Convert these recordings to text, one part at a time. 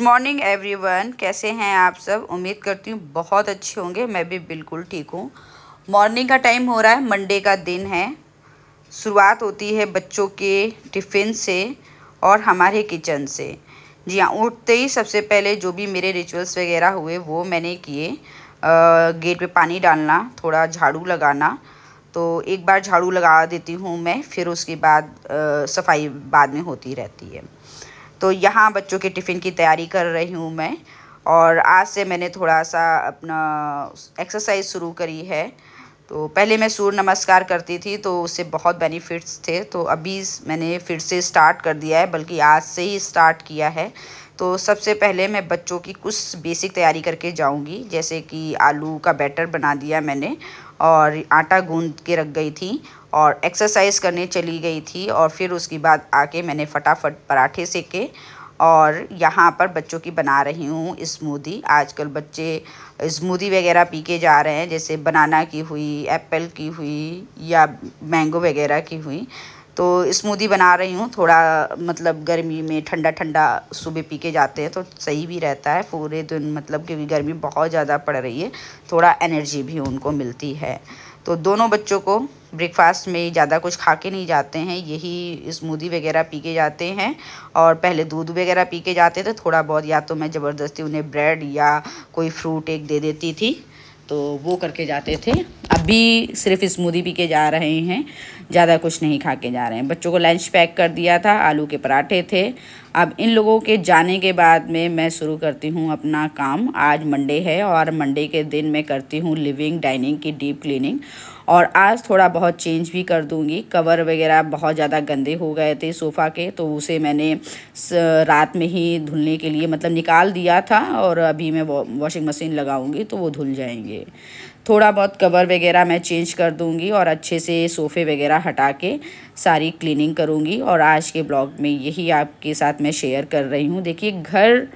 good morning everyone कैसे हैं आप सब उम्मीद करती हूँ बहुत अच्छे होंगे मैं भी बिल्कुल ठीक हूँ मॉर्निंग का टाइम हो रहा है मंडे का दिन है शुरुआत होती है बच्चों के टिफ़िन से और हमारे किचन से जी हाँ उठते ही सबसे पहले जो भी मेरे रिचुअल्स वगैरह हुए वो मैंने किए गेट पे पानी डालना थोड़ा झाड़ू लगाना तो एक बार झाड़ू लगा देती हूँ मैं फिर उसके बाद आ, सफाई बाद में होती रहती है तो यहाँ बच्चों के टिफ़िन की तैयारी कर रही हूँ मैं और आज से मैंने थोड़ा सा अपना एक्सरसाइज शुरू करी है तो पहले मैं सूर्य नमस्कार करती थी तो उससे बहुत बेनिफिट्स थे तो अभी मैंने फिर से स्टार्ट कर दिया है बल्कि आज से ही स्टार्ट किया है तो सबसे पहले मैं बच्चों की कुछ बेसिक तैयारी करके जाऊंगी जैसे कि आलू का बैटर बना दिया मैंने और आटा गूंद के रख गई थी और एक्सरसाइज करने चली गई थी और फिर उसके बाद आके मैंने फटाफट पराठे सेके और यहाँ पर बच्चों की बना रही हूँ स्मूदी आजकल बच्चे स्मूदी वगैरह पी के जा रहे हैं जैसे बनाना की हुई एप्पल की हुई या मैंगो वगैरह की हुई तो स्मूदी बना रही हूँ थोड़ा मतलब गर्मी में ठंडा ठंडा सुबह पी के जाते हैं तो सही भी रहता है पूरे दिन मतलब क्योंकि गर्मी बहुत ज़्यादा पड़ रही है थोड़ा एनर्जी भी उनको मिलती है तो दोनों बच्चों को ब्रेकफास्ट में ज़्यादा कुछ खा के नहीं जाते हैं यही स्मूदी वगैरह पी के जाते हैं और पहले दूध वगैरह पी के जाते थे थोड़ा बहुत या तो मैं ज़बरदस्ती उन्हें ब्रेड या कोई फ्रूट एक दे देती थी तो वो करके जाते थे अभी सिर्फ स्मूदी पी के जा रहे हैं ज़्यादा कुछ नहीं खा के जा रहे हैं बच्चों को लंच पैक कर दिया था आलू के पराठे थे अब इन लोगों के जाने के बाद में मैं शुरू करती हूँ अपना काम आज मंडे है और मंडे के दिन मैं करती हूँ लिविंग डाइनिंग की डीप क्लीनिंग और आज थोड़ा बहुत चेंज भी कर दूँगी कवर वगैरह बहुत ज़्यादा गंदे हो गए थे सोफ़ा के तो उसे मैंने रात में ही धुलने के लिए मतलब निकाल दिया था और अभी मैं वॉशिंग मशीन लगाऊंगी तो वो धुल जाएंगे थोड़ा बहुत कवर वगैरह मैं चेंज कर दूंगी और अच्छे से सोफ़े वगैरह हटा के सारी क्लीनिंग करूँगी और आज के ब्लॉग में यही आपके साथ मैं शेयर कर रही हूँ देखिए घर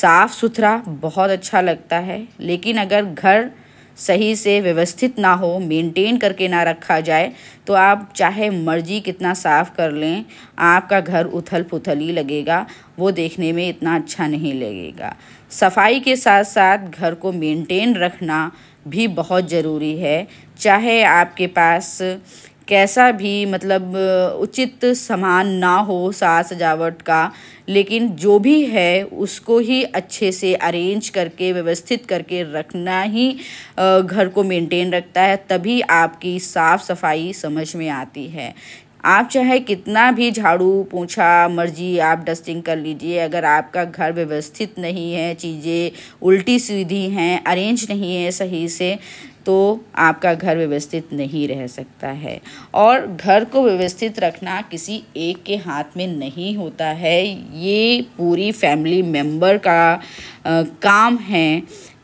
साफ़ सुथरा बहुत अच्छा लगता है लेकिन अगर घर सही से व्यवस्थित ना हो मेंटेन करके ना रखा जाए तो आप चाहे मर्जी कितना साफ़ कर लें आपका घर उथल पुथल ही लगेगा वो देखने में इतना अच्छा नहीं लगेगा सफाई के साथ साथ घर को मेंटेन रखना भी बहुत ज़रूरी है चाहे आपके पास कैसा भी मतलब उचित सामान ना हो साज सजावट का लेकिन जो भी है उसको ही अच्छे से अरेंज करके व्यवस्थित करके रखना ही घर को मेंटेन रखता है तभी आपकी साफ़ सफाई समझ में आती है आप चाहे कितना भी झाड़ू पोछा मर्जी आप डस्टिंग कर लीजिए अगर आपका घर व्यवस्थित नहीं है चीज़ें उल्टी सीधी हैं अरेंज नहीं है सही से तो आपका घर व्यवस्थित नहीं रह सकता है और घर को व्यवस्थित रखना किसी एक के हाथ में नहीं होता है ये पूरी फैमिली मेम्बर का आ, काम है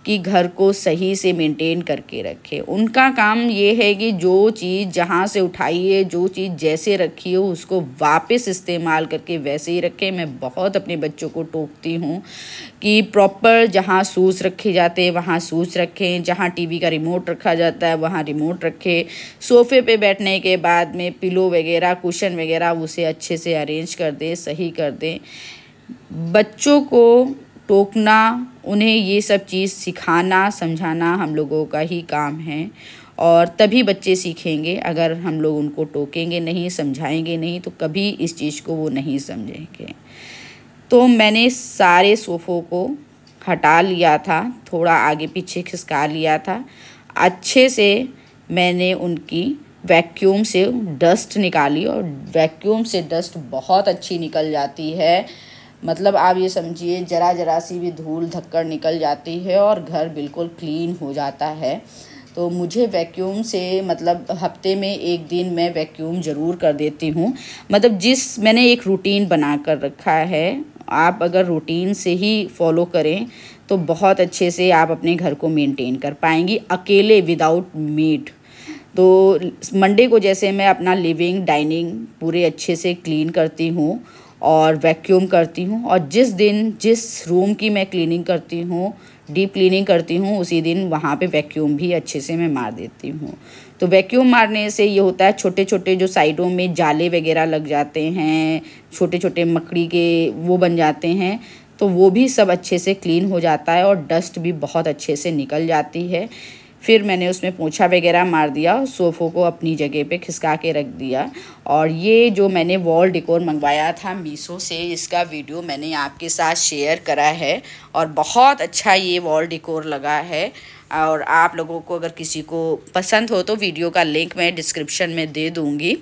कि घर को सही से मेंटेन करके रखे उनका काम ये है कि जो चीज़ जहाँ से उठाई है जो चीज़ जैसे रखी हो उसको वापस इस्तेमाल करके वैसे ही रखें मैं बहुत अपने बच्चों को टोकती हूँ कि प्रॉपर जहाँ सूच रखे जाते हैं वहाँ सूच रखें जहाँ टीवी का रिमोट रखा जाता है वहाँ रिमोट रखें सोफ़े पे बैठने के बाद में पिलो वगैरह कुशन वगैरह उसे अच्छे से अरेंज कर दें सही कर दें बच्चों को टोकना उन्हें ये सब चीज़ सिखाना समझाना हम लोगों का ही काम है और तभी बच्चे सीखेंगे अगर हम लोग उनको टोकेंगे नहीं समझाएंगे नहीं तो कभी इस चीज़ को वो नहीं समझेंगे तो मैंने सारे सोफ़ों को हटा लिया था थोड़ा आगे पीछे खिसका लिया था अच्छे से मैंने उनकी वैक्यूम से डस्ट निकाली और वैक्यूम से डस्ट बहुत अच्छी निकल जाती है मतलब आप ये समझिए ज़रा ज़रा सी भी धूल धक्कर निकल जाती है और घर बिल्कुल क्लीन हो जाता है तो मुझे वैक्यूम से मतलब हफ्ते में एक दिन मैं वैक्यूम ज़रूर कर देती हूँ मतलब जिस मैंने एक रूटीन बना कर रखा है आप अगर रूटीन से ही फॉलो करें तो बहुत अच्छे से आप अपने घर को मेंटेन कर पाएंगी अकेले विदाउट मीट तो मंडे को जैसे मैं अपना लिविंग डाइनिंग पूरे अच्छे से क्लीन करती हूँ और वैक्यूम करती हूँ और जिस दिन जिस रूम की मैं क्लीनिंग करती हूँ डीप क्लीनिंग करती हूँ उसी दिन वहाँ पे वैक्यूम भी अच्छे से मैं मार देती हूँ तो वैक्यूम मारने से ये होता है छोटे छोटे जो साइडों में जाले वगैरह लग जाते हैं छोटे छोटे मकड़ी के वो बन जाते हैं तो वो भी सब अच्छे से क्लीन हो जाता है और डस्ट भी बहुत अच्छे से निकल जाती है फिर मैंने उसमें पोछा वगैरह मार दिया सोफ़ों को अपनी जगह पे खिसका के रख दिया और ये जो मैंने वॉल डिकोर मंगवाया था मीसो से इसका वीडियो मैंने आपके साथ शेयर करा है और बहुत अच्छा ये वॉल डिकोर लगा है और आप लोगों को अगर किसी को पसंद हो तो वीडियो का लिंक मैं डिस्क्रिप्शन में दे दूँगी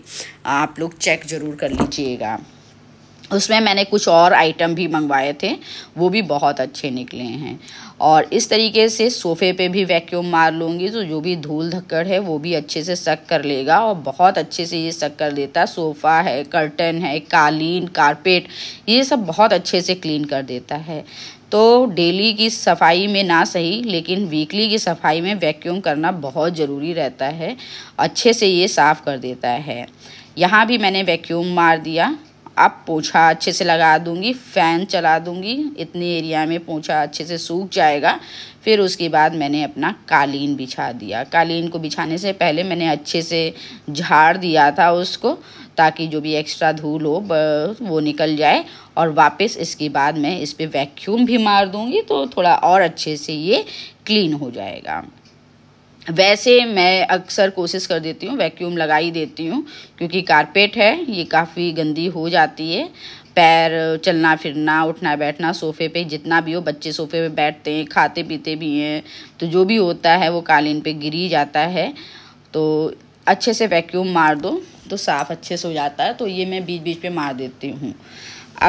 आप लोग चेक ज़रूर कर लीजिएगा उसमें मैंने कुछ और आइटम भी मंगवाए थे वो भी बहुत अच्छे निकले हैं और इस तरीके से सोफ़े पे भी वैक्यूम मार लूँगी तो जो भी धूल धक्कड़ है वो भी अच्छे से सक कर लेगा और बहुत अच्छे से ये सक कर देता है सोफ़ा है कर्टन है कालीन कारपेट ये सब बहुत अच्छे से क्लीन कर देता है तो डेली की सफाई में ना सही लेकिन वीकली की सफाई में वैक्यूम करना बहुत ज़रूरी रहता है अच्छे से ये साफ़ कर देता है यहाँ भी मैंने वैक्यूम मार दिया अब पोछा अच्छे से लगा दूंगी फ़ैन चला दूंगी इतने एरिया में पोछा अच्छे से सूख जाएगा फिर उसके बाद मैंने अपना कालीन बिछा दिया कालीन को बिछाने से पहले मैंने अच्छे से झाड़ दिया था उसको ताकि जो भी एक्स्ट्रा धूल हो वो निकल जाए और वापस इसके बाद मैं इस पर वैक्यूम भी मार दूँगी तो थोड़ा और अच्छे से ये क्लीन हो जाएगा वैसे मैं अक्सर कोशिश कर देती हूँ वैक्यूम लगा ही देती हूँ क्योंकि कारपेट है ये काफ़ी गंदी हो जाती है पैर चलना फिरना उठना बैठना सोफ़े पे जितना भी हो बच्चे सोफ़े पे बैठते हैं खाते पीते भी हैं तो जो भी होता है वो कालीन पे गिरी जाता है तो अच्छे से वैक्यूम मार दो तो साफ़ अच्छे से हो जाता है तो ये मैं बीच बीच पे मार देती हूँ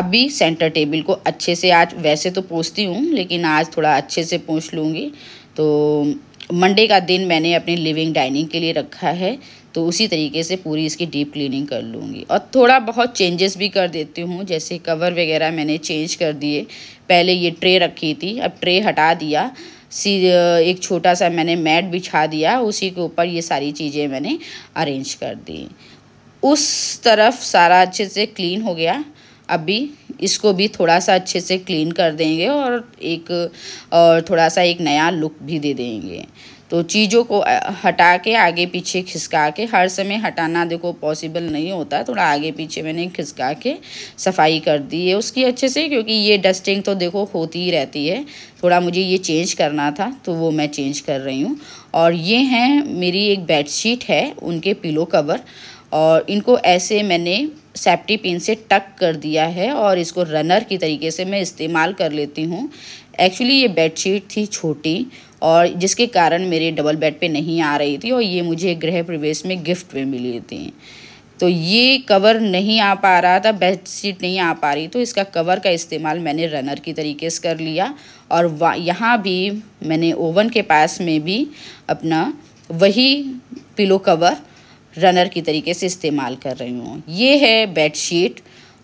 अभी सेंटर टेबल को अच्छे से आज वैसे तो पूछती हूँ लेकिन आज थोड़ा अच्छे से पूछ लूँगी तो मंडे का दिन मैंने अपने लिविंग डाइनिंग के लिए रखा है तो उसी तरीके से पूरी इसकी डीप क्लीनिंग कर लूँगी और थोड़ा बहुत चेंजेस भी कर देती हूँ जैसे कवर वगैरह मैंने चेंज कर दिए पहले ये ट्रे रखी थी अब ट्रे हटा दिया सी एक छोटा सा मैंने मैट बिछा दिया उसी के ऊपर ये सारी चीज़ें मैंने अरेंज कर दी उस तरफ सारा अच्छे से क्लीन हो गया अभी इसको भी थोड़ा सा अच्छे से क्लीन कर देंगे और एक और थोड़ा सा एक नया लुक भी दे देंगे तो चीज़ों को हटा के आगे पीछे खिसका के हर समय हटाना देखो पॉसिबल नहीं होता थोड़ा आगे पीछे मैंने खिसका के सफाई कर दी है उसकी अच्छे से क्योंकि ये डस्टिंग तो देखो होती ही रहती है थोड़ा मुझे ये चेंज करना था तो वो मैं चेंज कर रही हूँ और ये हैं मेरी एक बेडशीट है उनके पिलो कवर और इनको ऐसे मैंने सेफ्टी पिन से टक कर दिया है और इसको रनर की तरीके से मैं इस्तेमाल कर लेती हूँ एक्चुअली ये बेडशीट थी छोटी और जिसके कारण मेरे डबल बेड पे नहीं आ रही थी और ये मुझे गृह प्रवेश में गिफ्ट में मिली थी तो ये कवर नहीं आ पा रहा था बेड शीट नहीं आ पा रही तो इसका कवर का इस्तेमाल मैंने रनर की तरीके से कर लिया और यहाँ भी मैंने ओवन के पास में भी अपना वही पिलो कवर रनर की तरीके से इस्तेमाल कर रही हूँ ये है बेडशीट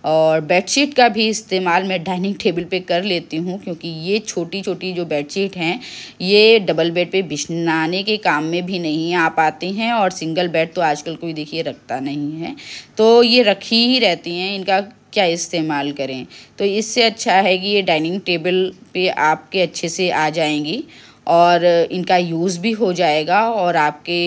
और बेडशीट का भी इस्तेमाल मैं डाइनिंग टेबल पे कर लेती हूँ क्योंकि ये छोटी छोटी जो बेडशीट हैं ये डबल बेड पे बिछनाने के काम में भी नहीं आ पाती हैं और सिंगल बेड तो आजकल कोई देखिए रखता नहीं है तो ये रखी ही रहती हैं इनका क्या इस्तेमाल करें तो इससे अच्छा है कि ये डाइनिंग टेबल पे आपके अच्छे से आ जाएंगी और इनका यूज़ भी हो जाएगा और आपके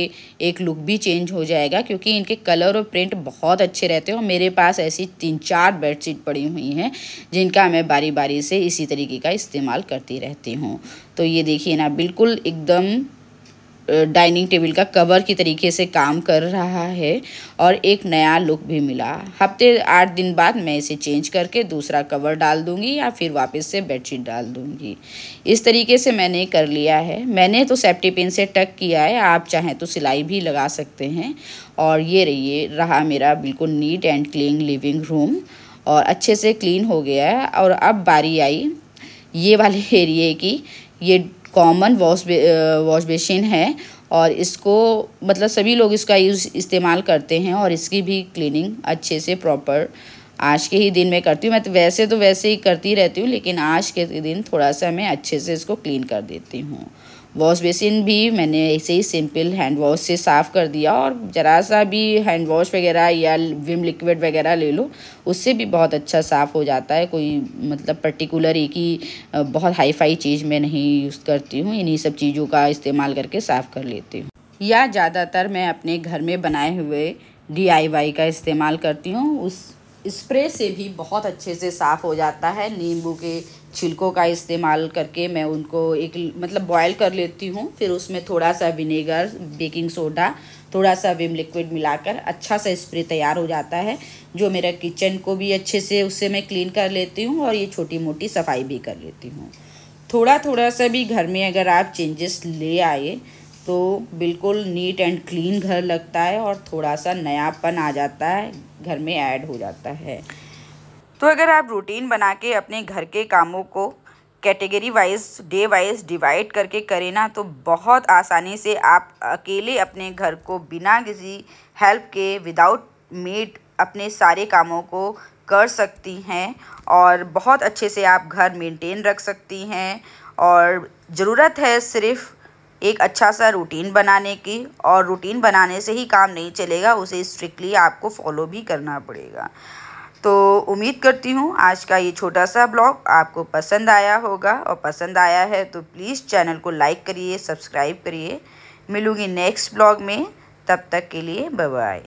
एक लुक भी चेंज हो जाएगा क्योंकि इनके कलर और प्रिंट बहुत अच्छे रहते हैं और मेरे पास ऐसी तीन चार बेडशीट पड़ी हुई हैं जिनका मैं बारी बारी से इसी तरीके का इस्तेमाल करती रहती हूँ तो ये देखिए ना बिल्कुल एकदम डाइनिंग टेबल का कवर की तरीके से काम कर रहा है और एक नया लुक भी मिला हफ्ते आठ दिन बाद मैं इसे चेंज करके दूसरा कवर डाल दूंगी या फिर वापस से बेडशीट डाल दूंगी इस तरीके से मैंने कर लिया है मैंने तो सेफ्टी पिन से टक किया है आप चाहें तो सिलाई भी लगा सकते हैं और ये रहिए रहा मेरा बिल्कुल neat and clean living room और अच्छे से क्लीन हो गया है और अब बारी आई ये वाले एरिए की ये कॉमन वॉश वॉश बेसिन है और इसको मतलब सभी लोग इसका यूज़ इस्तेमाल करते हैं और इसकी भी क्लीनिंग अच्छे से प्रॉपर आज के ही दिन में करती हूँ मैं तो वैसे तो वैसे ही करती रहती हूँ लेकिन आज के दिन थोड़ा सा मैं अच्छे से इसको क्लीन कर देती हूँ वॉश बेसिन भी मैंने ऐसे ही सिंपल हैंड वॉश से साफ़ कर दिया और ज़रा सा भी हैंड वॉश वगैरह या विम लिक्विड वगैरह ले लो उससे भी बहुत अच्छा साफ़ हो जाता है कोई मतलब पर्टिकुलर एक ही बहुत हाई फाई चीज़ मैं नहीं यूज़ करती हूँ इन्हीं सब चीज़ों का इस्तेमाल करके साफ़ कर लेती हूँ या ज़्यादातर मैं अपने घर में बनाए हुए डी का इस्तेमाल करती हूँ उस स्प्रे से भी बहुत अच्छे से साफ़ हो जाता है नींबू के छिलकों का इस्तेमाल करके मैं उनको एक मतलब बॉयल कर लेती हूँ फिर उसमें थोड़ा सा विनेगर बेकिंग सोडा थोड़ा सा विम लिक्विड मिलाकर अच्छा सा स्प्रे तैयार हो जाता है जो मेरा किचन को भी अच्छे से उससे मैं क्लीन कर लेती हूँ और ये छोटी मोटी सफाई भी कर लेती हूँ थोड़ा थोड़ा सा भी घर में अगर आप चेंजेस ले आए तो बिल्कुल नीट एंड क्लीन घर लगता है और थोड़ा सा नयापन आ जाता है घर में ऐड हो जाता है तो अगर आप रूटीन बना के अपने घर के कामों को category wise day wise divide करके करें ना तो बहुत आसानी से आप अकेले अपने घर को बिना किसी हेल्प के विदाउट मेड अपने सारे कामों को कर सकती हैं और बहुत अच्छे से आप घर मेंटेन रख सकती हैं और ज़रूरत है सिर्फ एक अच्छा सा रूटीन बनाने की और रूटीन बनाने से ही काम नहीं चलेगा उसे स्ट्रिक्टली आपको फॉलो भी करना पड़ेगा तो उम्मीद करती हूँ आज का ये छोटा सा ब्लॉग आपको पसंद आया होगा और पसंद आया है तो प्लीज़ चैनल को लाइक करिए सब्सक्राइब करिए मिलूँगी नेक्स्ट ब्लॉग में तब तक के लिए बाय